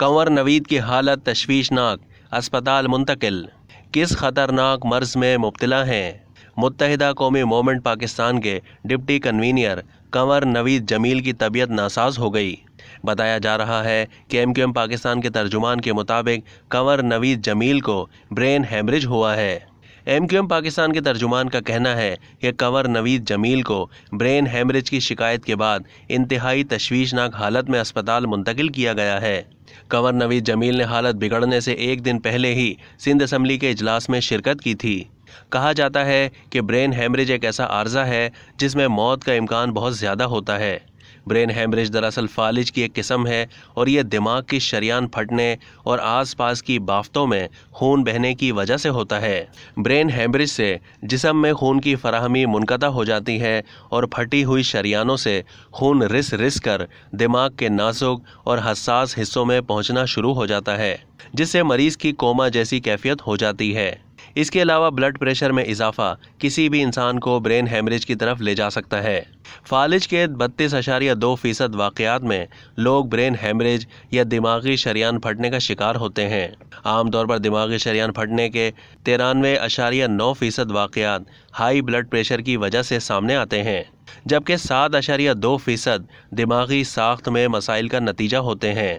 कंवर नवीद की हालत तशवीशनाक अस्पताल मुंतकिल किस खतरनाक मर्ज में मुबतला हैं मुतहदा कौमी मोमेंट पाकिस्तान के डिप्टी कन्वीनियर कंवर नवीद जमील की तबीयत नासाज हो गई बताया जा रहा है कि एम क्यू एम पाकिस्तान के तर्जुमान के मुताबिक कंवर नवीद जमील को ब्रेन हेमरेज हुआ है एम क्यू एम पाकिस्तान के तर्जुमान का कहना है कि कंवर नवीद जमील को ब्रेन हेमरेज की शिकायत के बाद इंतहाई तश्वीशनाक हालत में अस्पताल मुंतकिल किया गया है कंवर नवीद जमील ने हालत बिगड़ने से एक दिन पहले ही सिंध असम्बली के इजलास में शिरकत की थी कहा जाता है कि ब्रेन हेमरेज एक ऐसा आर्जा है जिसमें मौत का इम्कान बहुत ज़्यादा होता है ब्रेन हेमरेज दरअसल फालिज की एक किस्म है और यह दिमाग की शरियान फटने और आसपास की बाफ्तों में खून बहने की वजह से होता है ब्रेन हेमरेज से जिसम में खून की फराहमी मुनकता हो जाती है और फटी हुई शरियानों से खून रिस रिस कर दिमाग के नाजुक और हसास हिस्सों में पहुँचना शुरू हो जाता है जिससे मरीज़ की कोमा जैसी कैफियत हो जाती है इसके अलावा ब्लड प्रेशर में इजाफा किसी भी इंसान को ब्रेन हेमरेज की तरफ ले जा सकता है फालिज के बत्तीस अशारिया दो फीसद वाक़ात में लोग ब्रेन हेमरेज या दिमागी शरियान फटने का शिकार होते हैं आमतौर पर दिमागी शरियान फटने के तिरानवे अशारिया नौ फीसद वाकयात हाई ब्लड प्रेशर की वजह से सामने आते हैं जबकि सात अशारिया दो फीसद दिमागी साख्त में मसाइल का नतीजा होते हैं